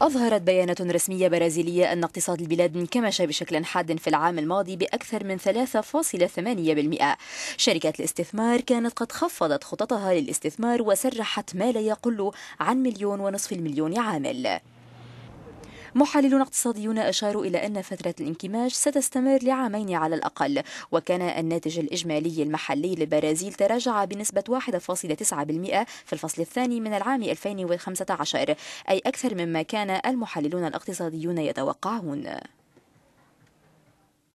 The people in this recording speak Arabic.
أظهرت بيانات رسمية برازيلية أن اقتصاد البلاد انكمش بشكل حاد في العام الماضي بأكثر من 3.8% شركات الاستثمار كانت قد خفضت خططها للاستثمار وسرحت ما لا يقل عن مليون ونصف المليون عامل محللون اقتصاديون أشاروا إلى أن فترة الانكماش ستستمر لعامين على الأقل وكان الناتج الإجمالي المحلي للبرازيل تراجع بنسبة 1.9% في الفصل الثاني من العام 2015 أي أكثر مما كان المحللون الاقتصاديون يتوقعون